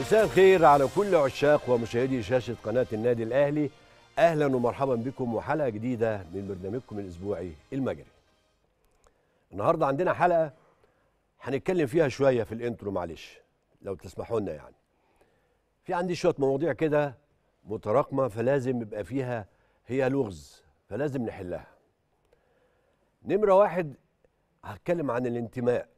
مساء الخير على كل عشاق ومشاهدي شاشة قناة النادي الأهلي أهلا ومرحبا بكم وحلقة جديدة من برنامجكم الأسبوعي المجري النهاردة عندنا حلقة هنتكلم فيها شوية في الانترو معلش لو تسمحوا لنا يعني في عندي شوية مواضيع كده متراكمة فلازم يبقى فيها هي لغز فلازم نحلها نمرة واحد هتكلم عن الانتماء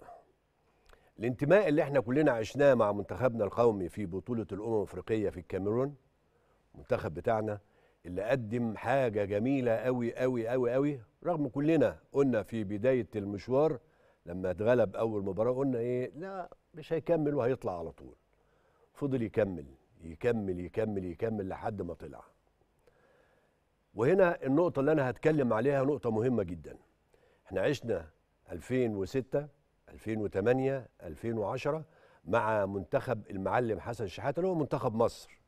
الانتماء اللي احنا كلنا عشناه مع منتخبنا القومي في بطولة الأمم الأفريقية في الكاميرون المنتخب بتاعنا اللي قدم حاجة جميلة قوي قوي قوي قوي رغم كلنا قلنا في بداية المشوار لما اتغلب أول مباراة قلنا إيه لا مش هيكمل وهيطلع على طول فضل يكمل يكمل يكمل يكمل لحد ما طلع وهنا النقطة اللي أنا هتكلم عليها نقطة مهمة جدا احنا عشنا 2006 2008 2010 مع منتخب المعلم حسن شحاته اللي هو منتخب مصر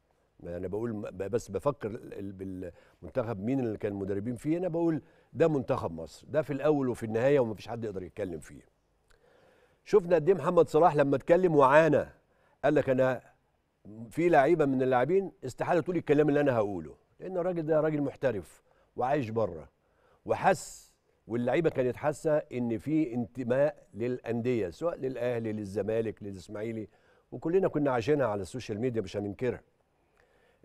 انا بقول بس بفكر بالمنتخب مين اللي كان مدربين فيه انا بقول ده منتخب مصر ده في الاول وفي النهايه ومفيش حد يقدر يتكلم فيه شفنا قد ايه محمد صلاح لما اتكلم وعانى قال لك انا في لعيبه من اللاعبين استحاله تقول الكلام اللي انا هقوله لان الراجل ده راجل محترف وعايش بره وحس واللعيبه كانت حاسه ان في انتماء للانديه سواء للاهلي للزمالك للاسماعيلي وكلنا كنا عايشينها على السوشيال ميديا مش هننكرها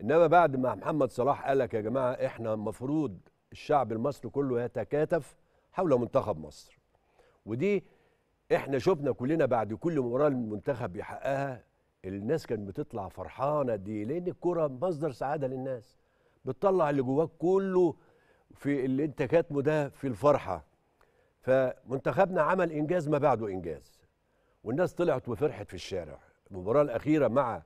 انما بعد ما محمد صلاح قال لك يا جماعه احنا المفروض الشعب المصري كله يتكاتف حول منتخب مصر ودي احنا شفنا كلنا بعد كل مباراه المنتخب بيحققها الناس كانت بتطلع فرحانه دي لان الكره مصدر سعاده للناس بتطلع اللي جواك كله في اللي انت كاتبه ده في الفرحه فمنتخبنا عمل انجاز ما بعده انجاز والناس طلعت وفرحت في الشارع المباراه الاخيره مع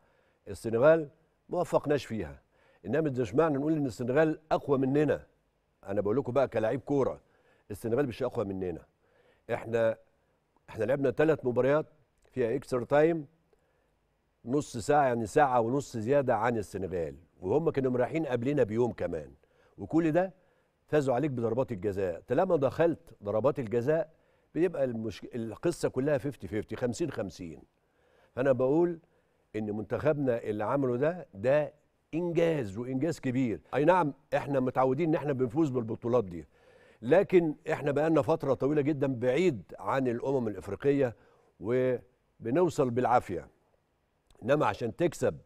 السنغال ما وفقناش فيها انما مش معنى نقول ان السنغال اقوى مننا انا بقول لكم بقى كلاعب كوره السنغال مش اقوى مننا احنا احنا لعبنا ثلاث مباريات فيها اكسترا تايم نص ساعه يعني ساعه ونص زياده عن السنغال وهم كانوا رايحين قبلنا بيوم كمان وكل ده فازوا عليك بضربات الجزاء طالما دخلت ضربات الجزاء بيبقى المشك... القصه كلها 50 50 50 50 فانا بقول ان منتخبنا اللي عمله ده ده انجاز وانجاز كبير اي نعم احنا متعودين ان احنا بنفوز بالبطولات دي لكن احنا بقالنا فتره طويله جدا بعيد عن الامم الافريقيه وبنوصل بالعافيه انما عشان تكسب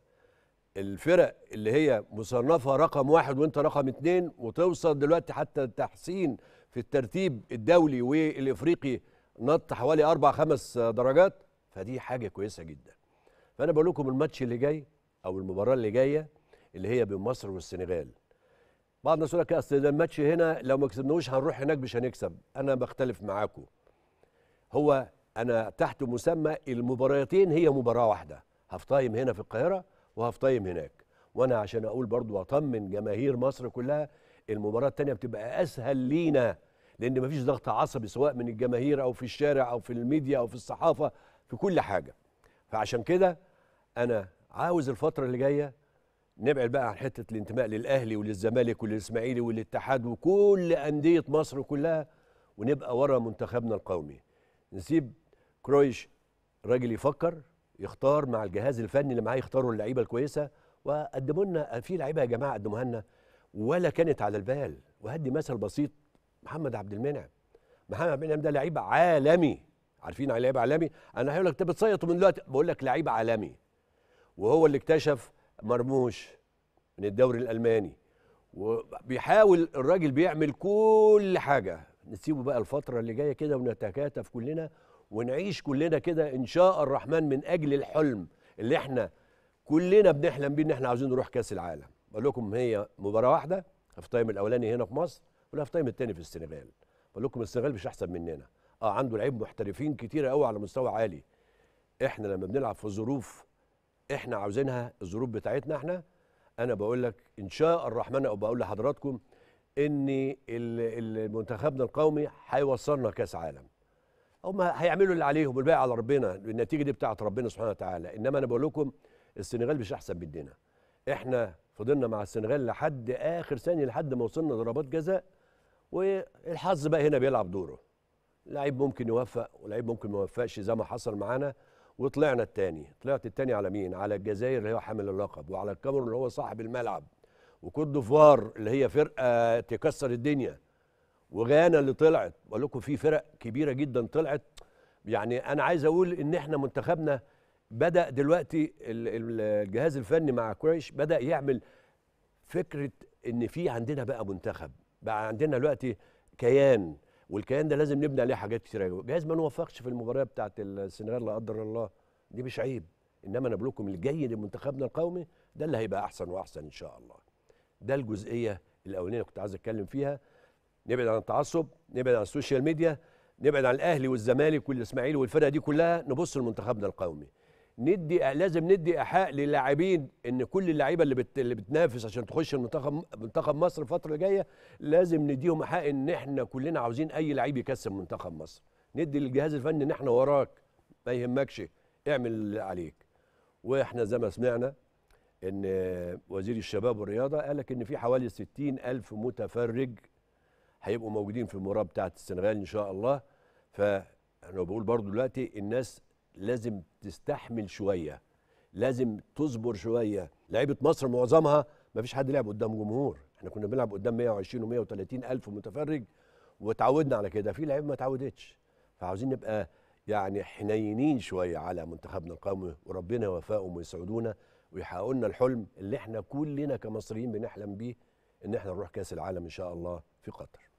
الفرق اللي هي مصنفه رقم واحد وانت رقم اتنين وتوصل دلوقتي حتى التحسين في الترتيب الدولي والافريقي نط حوالي اربع خمس درجات فدي حاجه كويسه جدا. فانا بقول لكم الماتش اللي جاي او المباراه اللي جايه اللي هي بين مصر والسنغال. بعض الناس يقول لك اصل ده الماتش هنا لو ما كسبناهوش هنروح هناك مش هنكسب، انا بختلف معاكم. هو انا تحت مسمى المباراتين هي مباراه واحده، هاف تايم هنا في القاهره وهفطيم هناك وانا عشان اقول برضو واطمن جماهير مصر كلها المباراه الثانيه بتبقى اسهل لينا لان مفيش ضغط عصبي سواء من الجماهير او في الشارع او في الميديا او في الصحافه في كل حاجه فعشان كده انا عاوز الفتره اللي جايه نبعد بقى عن حته الانتماء للاهلي وللزمالك وللاسماعيلي والاتحاد وكل انديه مصر كلها ونبقى ورا منتخبنا القومي نسيب كرويش راجل يفكر يختار مع الجهاز الفني اللي معاه يختاروا اللعيبه الكويسه وقدموا لنا في لعيبه يا جماعه قدموها لنا ولا كانت على البال وهدي مثل بسيط محمد عبد المنعم محمد عبد المنعم ده لعيب عالمي عارفين على لعيب عالمي انا هقول لك انت بتصيط من دلوقتي بقول لك لعيب عالمي وهو اللي اكتشف مرموش من الدوري الالماني وبيحاول الراجل بيعمل كل حاجه نسيبه بقى الفتره اللي جايه كده ونتكاتف كلنا ونعيش كلنا كده ان شاء الرحمن من اجل الحلم اللي احنا كلنا بنحلم بيه ان احنا عاوزين نروح كاس العالم بقول لكم هي مباراه واحده في تايم الاولاني هنا في مصر في تايم الثاني في السنغال بقول لكم السنغال مش احسن مننا اه عنده لعيب محترفين كتير قوي على مستوى عالي احنا لما بنلعب في ظروف احنا عاوزينها الظروف بتاعتنا احنا انا بقول لك ان شاء الرحمن او بقول لحضراتكم ان منتخبنا القومي هيوصلنا كاس عالم هم هيعملوا اللي عليهم والباقي على ربنا النتيجه دي بتاعت ربنا سبحانه وتعالى انما انا بقول لكم السنغال مش احسن مننا احنا فضلنا مع السنغال لحد اخر ثانيه لحد ما وصلنا ضربات جزاء والحظ بقى هنا بيلعب دوره لعيب ممكن يوفق ولعيب ممكن ما يوفقش زي ما حصل معانا وطلعنا الثاني طلعت الثاني على مين على الجزائر اللي هو حامل اللقب وعلى الكاميرون اللي هو صاحب الملعب وكوت ديفوار اللي هي فرقه تكسر الدنيا وغانا اللي طلعت بقول لكم في فرق كبيره جدا طلعت يعني انا عايز اقول ان احنا منتخبنا بدا دلوقتي الجهاز الفني مع كريش بدا يعمل فكره ان في عندنا بقى منتخب بقى عندنا دلوقتي كيان والكيان ده لازم نبني عليه حاجات كتير جهاز ما نوفقش في المباراه بتاعه السنغال لا قدر الله دي مش عيب انما انا بقول لكم الجيد لمنتخبنا القومي ده اللي هيبقى احسن واحسن ان شاء الله ده الجزئيه الاولانيه كنت عايز اتكلم فيها نبعد عن التعصب نبعد عن السوشيال ميديا نبعد عن الاهلي والزمالك والاسماعيلي والفرقه دي كلها نبص لمنتخبنا القومي ندي لازم ندي ايحاء للاعبين ان كل اللعيبه اللي, بت... اللي بتنافس عشان تخش المنتخب منتخب مصر الفتره الجايه لازم نديهم ايحاء ان احنا كلنا عاوزين اي لعيب يكسب منتخب مصر ندي للجهاز الفني ان احنا وراك ما يهمكش اعمل اللي عليك واحنا زي ما سمعنا ان وزير الشباب والرياضه قال لك ان في حوالي 60 الف متفرج هيبقوا موجودين في المباراه بتاعه السنغال ان شاء الله فانا بقول برضو دلوقتي الناس لازم تستحمل شويه لازم تصبر شويه لعيبه مصر معظمها ما فيش حد لعب قدام جمهور احنا كنا بنلعب قدام 120 و130 الف متفرج وتعودنا على كده في لعيبه ما اتعودتش فعاوزين نبقى يعني حنينين شويه على منتخبنا القومي وربنا يوفقهم ويسعدونا ويحققوا لنا الحلم اللي احنا كلنا كمصريين بنحلم بيه ان احنا نروح كاس العالم ان شاء الله في قطر